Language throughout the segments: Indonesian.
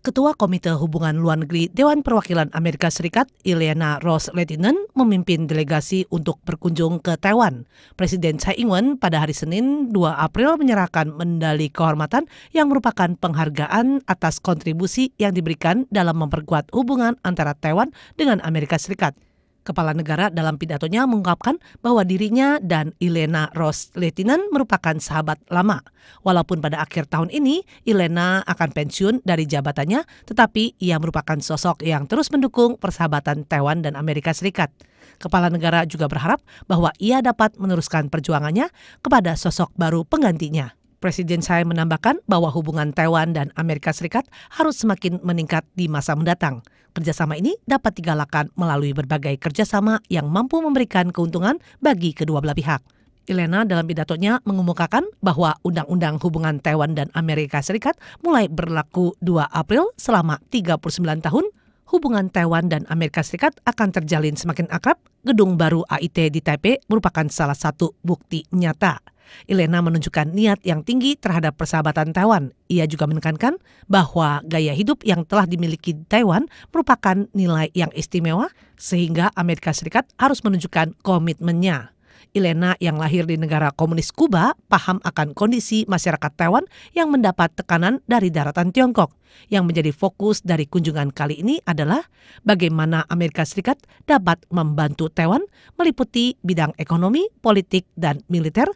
Ketua Komite Hubungan Luar Negeri Dewan Perwakilan Amerika Serikat Ileana Ross Letinen memimpin delegasi untuk berkunjung ke Taiwan. Presiden Tsai Ing-wen pada hari Senin 2 April menyerahkan Mendali kehormatan yang merupakan penghargaan atas kontribusi yang diberikan dalam memperkuat hubungan antara Taiwan dengan Amerika Serikat. Kepala negara dalam pidatonya mengungkapkan bahwa dirinya dan Elena Ross Letinen merupakan sahabat lama. Walaupun pada akhir tahun ini Elena akan pensiun dari jabatannya, tetapi ia merupakan sosok yang terus mendukung persahabatan Taiwan dan Amerika Serikat. Kepala negara juga berharap bahwa ia dapat meneruskan perjuangannya kepada sosok baru penggantinya. Presiden Tsai menambahkan bahwa hubungan Taiwan dan Amerika Serikat harus semakin meningkat di masa mendatang. Kerjasama ini dapat digalakkan melalui berbagai kerjasama yang mampu memberikan keuntungan bagi kedua belah pihak. Elena dalam pidatonya mengemukakan bahwa Undang-Undang Hubungan Taiwan dan Amerika Serikat mulai berlaku 2 April selama 39 tahun hubungan Taiwan dan Amerika Serikat akan terjalin semakin akrab, gedung baru AIT di Taipei merupakan salah satu bukti nyata. Elena menunjukkan niat yang tinggi terhadap persahabatan Taiwan. Ia juga menekankan bahwa gaya hidup yang telah dimiliki Taiwan merupakan nilai yang istimewa sehingga Amerika Serikat harus menunjukkan komitmennya. Elena yang lahir di negara komunis Kuba paham akan kondisi masyarakat Taiwan yang mendapat tekanan dari daratan Tiongkok. Yang menjadi fokus dari kunjungan kali ini adalah bagaimana Amerika Serikat dapat membantu Taiwan meliputi bidang ekonomi, politik, dan militer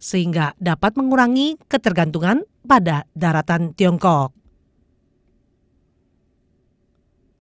sehingga dapat mengurangi ketergantungan pada daratan Tiongkok.